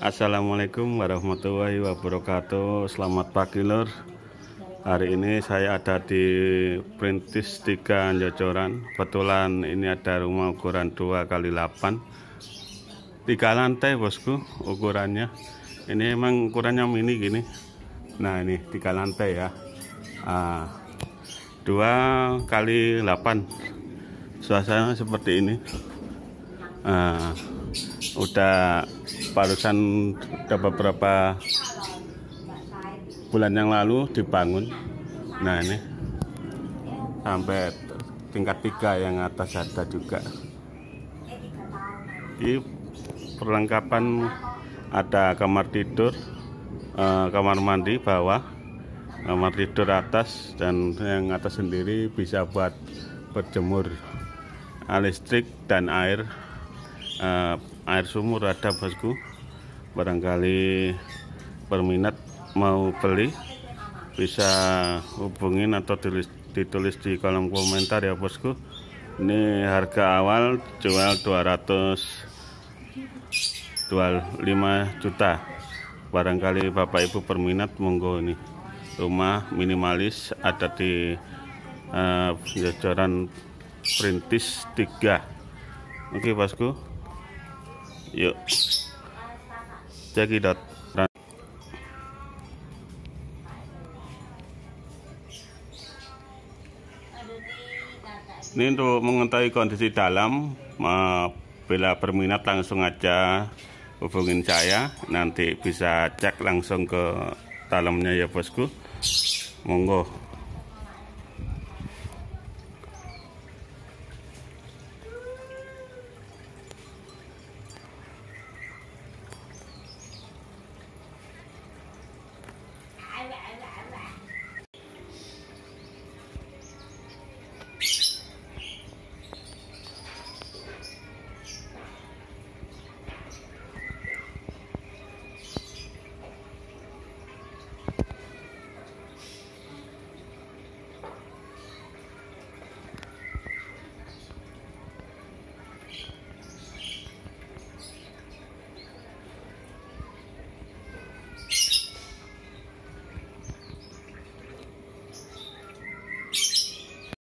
Assalamualaikum warahmatullahi wabarakatuh Selamat pagi lor Hari ini saya ada di Printis 3 Jocoran Kebetulan ini ada rumah ukuran 2 kali 8 Tiga lantai bosku ukurannya Ini emang ukurannya mini gini Nah ini tiga lantai ya ah, 2 kali 8 Suasana seperti ini ah, Udah barusan beberapa bulan yang lalu dibangun nah ini sampai tingkat tiga yang atas ada juga di perlengkapan ada kamar tidur eh, kamar mandi bawah kamar tidur atas dan yang atas sendiri bisa buat berjemur eh, listrik dan air uh, air sumur ada bosku barangkali berminat mau beli bisa hubungin atau tulis, ditulis di kolom komentar ya bosku ini harga awal jual 225 juta barangkali bapak ibu berminat monggo ini rumah minimalis ada di uh, jajaran perintis 3 oke okay, bosku yuk cekidot ini untuk mengetahui kondisi dalam bila berminat langsung aja hubungin saya nanti bisa cek langsung ke dalamnya ya bosku monggo